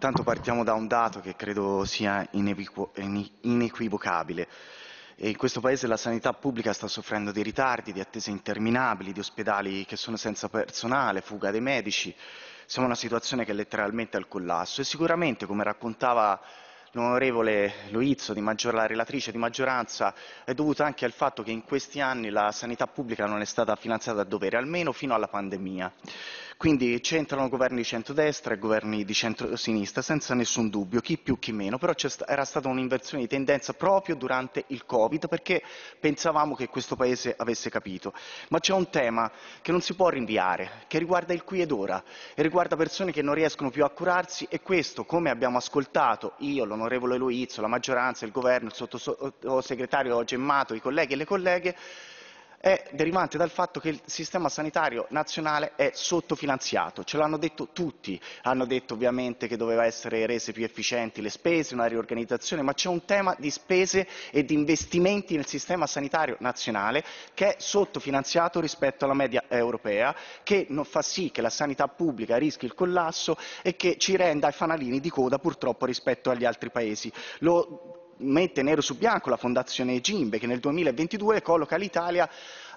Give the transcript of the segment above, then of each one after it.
Tanto partiamo da un dato che credo sia inequivocabile. in questo Paese la sanità pubblica sta soffrendo di ritardi, di attese interminabili, di ospedali che sono senza personale, fuga dei medici. Siamo in una situazione che è letteralmente al collasso e sicuramente, come raccontava l'onorevole Loizzo, la relatrice di maggioranza, è dovuta anche al fatto che in questi anni la sanità pubblica non è stata finanziata a dovere, almeno fino alla pandemia. Quindi c'entrano governi di centrodestra e governi di centrosinistra, senza nessun dubbio, chi più chi meno, però era stata un'inversione di tendenza proprio durante il Covid, perché pensavamo che questo Paese avesse capito. Ma c'è un tema che non si può rinviare, che riguarda il qui ed ora, e riguarda persone che non riescono più a curarsi e questo, come abbiamo ascoltato io, l'onorevole Luizzo, la maggioranza, il governo, il sottosegretario Gemmato, i colleghi e le colleghe, è derivante dal fatto che il sistema sanitario nazionale è sottofinanziato, ce l'hanno detto tutti, hanno detto ovviamente che doveva essere rese più efficienti le spese, una riorganizzazione, ma c'è un tema di spese e di investimenti nel sistema sanitario nazionale che è sottofinanziato rispetto alla media europea, che non fa sì che la sanità pubblica rischi il collasso e che ci renda ai fanalini di coda purtroppo rispetto agli altri paesi. Lo mette nero su bianco la fondazione Gimbe che nel 2022 colloca l'Italia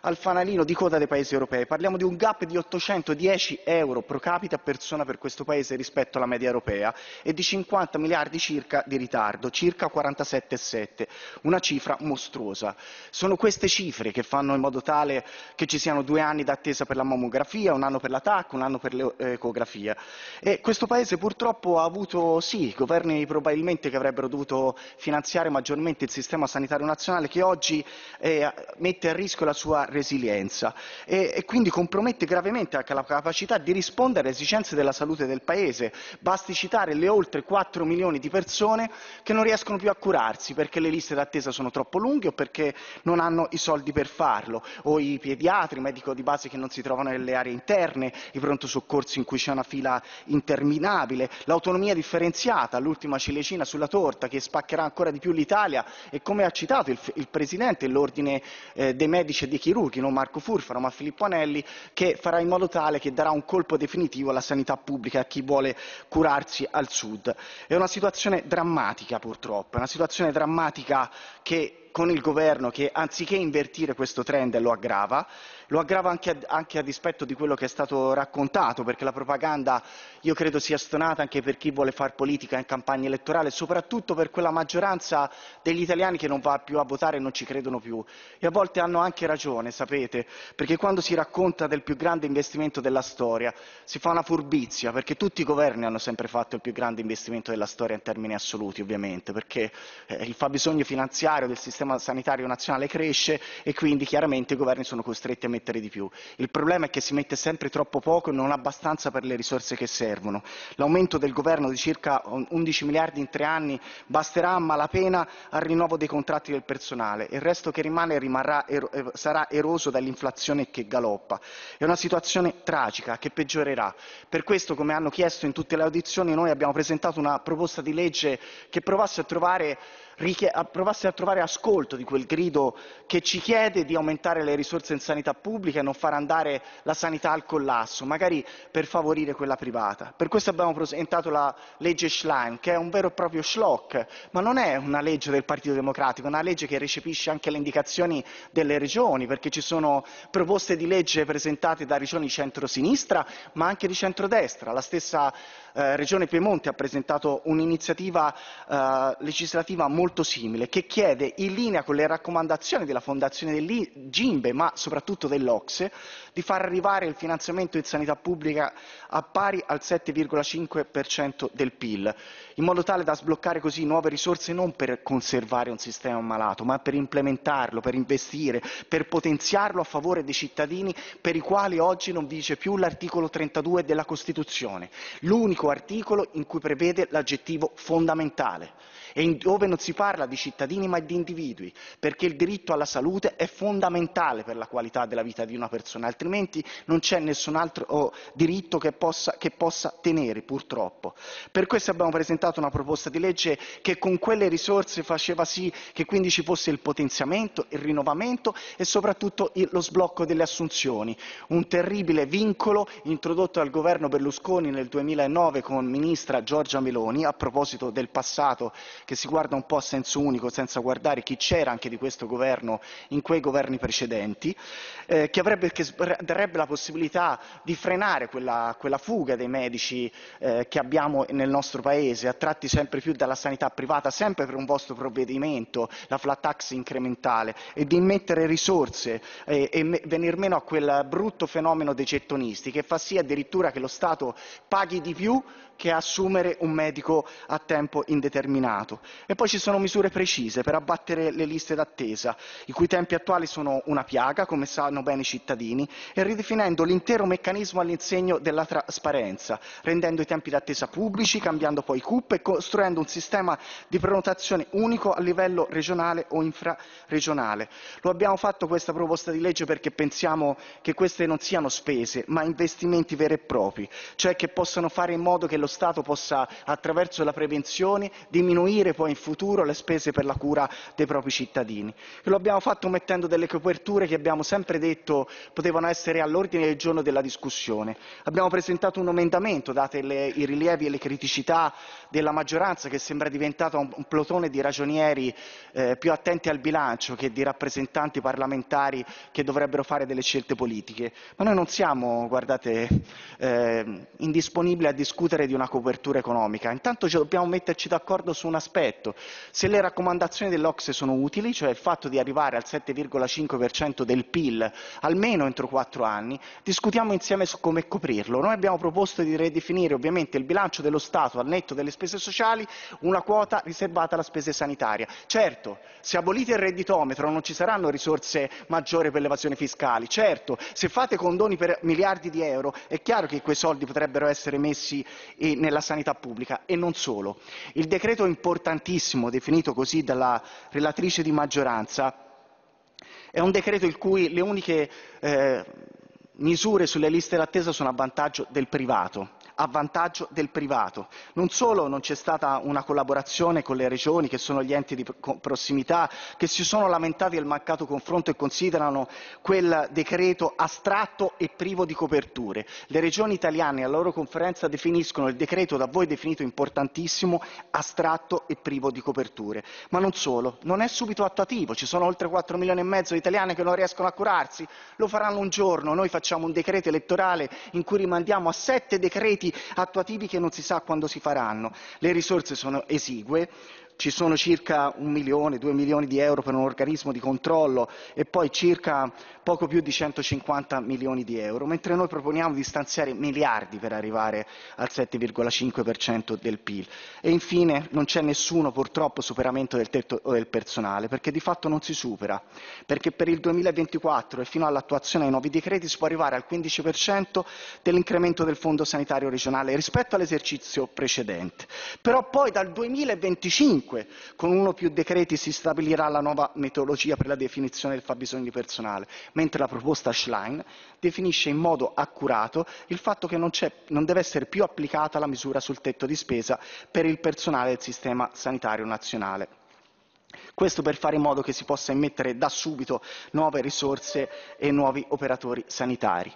al fanalino di coda dei paesi europei. Parliamo di un gap di 810 euro pro capita a persona per questo paese rispetto alla media europea e di 50 miliardi circa di ritardo, circa 47,7, una cifra mostruosa. Sono queste cifre che fanno in modo tale che ci siano due anni d'attesa per la mammografia, un anno per l'attacco, un anno per l'ecografia. E questo paese purtroppo ha avuto, sì, governi probabilmente che avrebbero dovuto finanziare maggiormente il sistema sanitario nazionale che oggi eh, mette a rischio la sua resilienza e, e, quindi compromette gravemente anche la capacità di rispondere alle esigenze della salute del Paese. Basti citare le oltre 4 milioni di persone che non riescono più a curarsi perché le liste d'attesa sono troppo lunghe o perché non hanno i soldi per farlo, o i pediatri, i medici di base che non si trovano nelle aree interne, i pronto soccorsi in cui c'è una fila interminabile, l'autonomia differenziata, l'ultima cilecina sulla torta che spaccherà ancora di più l'Italia e come ha citato il, il Presidente l'ordine eh, dei medici e dei chirurghi chirurghi, non Marco Furfano ma Filippo Anelli, che farà in modo tale che darà un colpo definitivo alla sanità pubblica a chi vuole curarsi al sud. È una situazione drammatica purtroppo, è una situazione drammatica che con il governo che anziché invertire questo trend lo aggrava, lo aggrava anche a, anche a dispetto di quello che è stato raccontato, perché la propaganda io credo sia stonata anche per chi vuole fare politica in campagna elettorale, soprattutto per quella maggioranza degli italiani che non va più a votare e non ci credono più. E a volte hanno anche ragione, sapete, perché quando si racconta del più grande investimento della storia si fa una furbizia, perché tutti i governi hanno sempre fatto il più grande investimento della storia in termini assoluti, ovviamente, perché eh, il fabbisogno finanziario del sistema sistema sanitario nazionale cresce e quindi chiaramente i governi sono costretti a mettere di più. Il problema è che si mette sempre troppo poco e non abbastanza per le risorse che servono. L'aumento del governo di circa 11 miliardi in tre anni basterà a malapena al rinnovo dei contratti del personale. Il resto che rimane rimarrà, er, sarà eroso dall'inflazione che galoppa. È una situazione tragica che peggiorerà. Per questo, come hanno chiesto in tutte le audizioni, noi abbiamo presentato una proposta di legge che provasse a trovare provasse a trovare ascolto di quel grido che ci chiede di aumentare le risorse in sanità pubblica e non far andare la sanità al collasso, magari per favorire quella privata. Per questo abbiamo presentato la legge Schlein, che è un vero e proprio schlock, ma non è una legge del Partito Democratico, è una legge che recepisce anche le indicazioni delle regioni, perché ci sono proposte di legge presentate da regioni centrosinistra, ma anche di centrodestra. La stessa eh, regione Piemonte ha presentato un'iniziativa eh, legislativa molto molto simile che chiede, in linea con le raccomandazioni della Fondazione del Gimbe, ma soprattutto dell'Ocse, di far arrivare il finanziamento in sanità pubblica a pari al 7,5% del PIL, in modo tale da sbloccare così nuove risorse non per conservare un sistema malato, ma per implementarlo, per investire, per potenziarlo a favore dei cittadini per i quali oggi non dice più l'articolo 32 della Costituzione, l'unico articolo in cui prevede l'aggettivo fondamentale e dove non si parla di cittadini ma di individui, perché il diritto alla salute è fondamentale per la qualità della vita di una persona, altrimenti non c'è nessun altro oh, diritto che possa, che possa tenere, purtroppo. Per questo abbiamo presentato una proposta di legge che con quelle risorse faceva sì che quindi ci fosse il potenziamento, il rinnovamento e soprattutto lo sblocco delle assunzioni, un terribile vincolo introdotto dal governo Berlusconi nel 2009 con ministra Giorgia Meloni a proposito del passato che si guarda un po' senso unico, senza guardare chi c'era anche di questo governo in quei governi precedenti, eh, che, avrebbe, che, darebbe la possibilità di frenare quella, quella fuga dei medici eh, che abbiamo nel nostro paese, attratti sempre più dalla sanità privata, sempre per un vostro provvedimento, la flat tax incrementale, e di mettere risorse eh, e me, venir meno a quel brutto fenomeno dei gettonisti che fa sì addirittura che lo Stato paghi di più che assumere un medico a tempo indeterminato. E poi ci sono sono misure precise per abbattere le liste d'attesa, i cui tempi attuali sono una piaga, come sanno bene i cittadini, e ridefinendo l'intero meccanismo all'insegno della trasparenza, rendendo i tempi d'attesa pubblici, cambiando poi i CUP e costruendo un sistema di prenotazione unico a livello regionale o infraregionale. Lo abbiamo fatto questa proposta di legge perché pensiamo che queste non siano spese, ma investimenti veri e propri, cioè che possano fare in modo che lo Stato possa, attraverso la prevenzione, diminuire poi in futuro euro le spese per la cura dei propri cittadini. E lo abbiamo fatto mettendo delle coperture che abbiamo sempre detto potevano essere all'ordine del giorno della discussione. Abbiamo presentato un emendamento, date le, i rilievi e le criticità della maggioranza che sembra diventata un, un plotone di ragionieri eh, più attenti al bilancio che di rappresentanti parlamentari che dovrebbero fare delle scelte politiche. Ma noi non siamo, guardate, eh, indisponibili a discutere di una copertura economica. Intanto ci dobbiamo metterci d'accordo su un aspetto, se le raccomandazioni dell'Ocse sono utili, cioè il fatto di arrivare al 7,5% del PIL almeno entro 4 anni, discutiamo insieme su come coprirlo. Noi abbiamo proposto di ridefinire ovviamente il bilancio dello Stato al netto delle spese sociali una quota riservata alla spesa sanitaria. Certo, se abolite il redditometro non ci saranno risorse maggiori per l'evasione fiscale, certo, se fate condoni per miliardi di euro è chiaro che quei soldi potrebbero essere messi eh, nella sanità pubblica e non solo. Il decreto importantissimo dei definito così dalla relatrice di maggioranza, è un decreto in cui le uniche eh, misure sulle liste d'attesa sono a vantaggio del privato a vantaggio del privato. Non solo non c'è stata una collaborazione con le regioni, che sono gli enti di prossimità, che si sono lamentati del mancato confronto e considerano quel decreto astratto e privo di coperture. Le regioni italiane alla loro conferenza definiscono il decreto da voi definito importantissimo, astratto e privo di coperture. Ma non solo, non è subito attuativo, ci sono oltre 4 milioni e mezzo di italiani che non riescono a curarsi, lo faranno un giorno, noi facciamo un decreto elettorale in cui rimandiamo a sette decreti decreti attuativi che non si sa quando si faranno. Le risorse sono esigue, ci sono circa un milione, due milioni di euro per un organismo di controllo e poi circa poco più di 150 milioni di euro, mentre noi proponiamo di stanziare miliardi per arrivare al 7,5% del PIL. E infine non c'è nessuno purtroppo superamento del tetto del personale, perché di fatto non si supera, perché per il 2024 e fino all'attuazione dei nuovi decreti si può arrivare al 15% dell'incremento del fondo sanitario regionale rispetto all'esercizio precedente. Però poi dal 2025 5. Con uno o più decreti si stabilirà la nuova metodologia per la definizione del fabbisogno di personale, mentre la proposta Schlein definisce in modo accurato il fatto che non, non deve essere più applicata la misura sul tetto di spesa per il personale del sistema sanitario nazionale. Questo per fare in modo che si possa immettere da subito nuove risorse e nuovi operatori sanitari.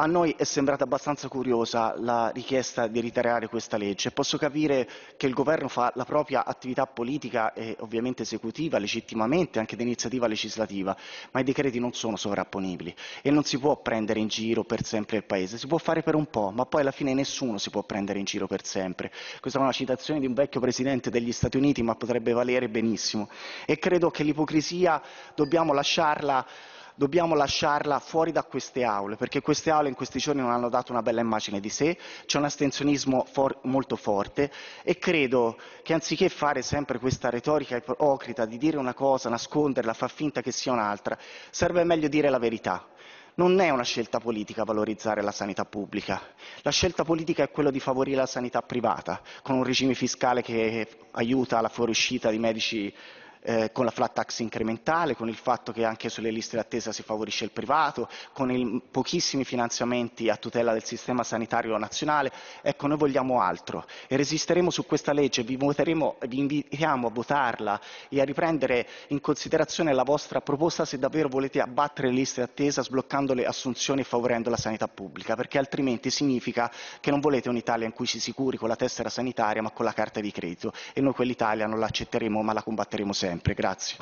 A noi è sembrata abbastanza curiosa la richiesta di ritirare questa legge. Posso capire che il governo fa la propria attività politica e ovviamente esecutiva legittimamente anche di legislativa, ma i decreti non sono sovrapponibili e non si può prendere in giro per sempre il paese. Si può fare per un po', ma poi alla fine nessuno si può prendere in giro per sempre. Questa è una citazione di un vecchio presidente degli Stati Uniti, ma potrebbe valere benissimo. E credo che l'ipocrisia dobbiamo lasciarla dobbiamo lasciarla fuori da queste aule, perché queste aule in questi giorni non hanno dato una bella immagine di sé, c'è un astensionismo for- molto forte e credo che anziché fare sempre questa retorica ipocrita di dire una cosa, nasconderla, far finta che sia un'altra, serve meglio dire la verità. Non è una scelta politica valorizzare la sanità pubblica, la scelta politica è quella di favorire la sanità privata con un regime fiscale che aiuta la fuoriuscita di medici eh, con la flat tax incrementale, con il fatto che anche sulle liste d'attesa si favorisce il privato, con il, pochissimi finanziamenti a tutela del sistema sanitario nazionale. Ecco, noi vogliamo altro e resisteremo su questa legge, vi, voteremo, vi invitiamo a votarla e a riprendere in considerazione la vostra proposta se davvero volete abbattere le liste d'attesa sbloccando le assunzioni e favorendo la sanità pubblica, perché altrimenti significa che non volete un'Italia in cui si sicuri con la tessera sanitaria ma con la carta di credito e noi quell'Italia non la accetteremo ma la combatteremo sempre sempre, grazie.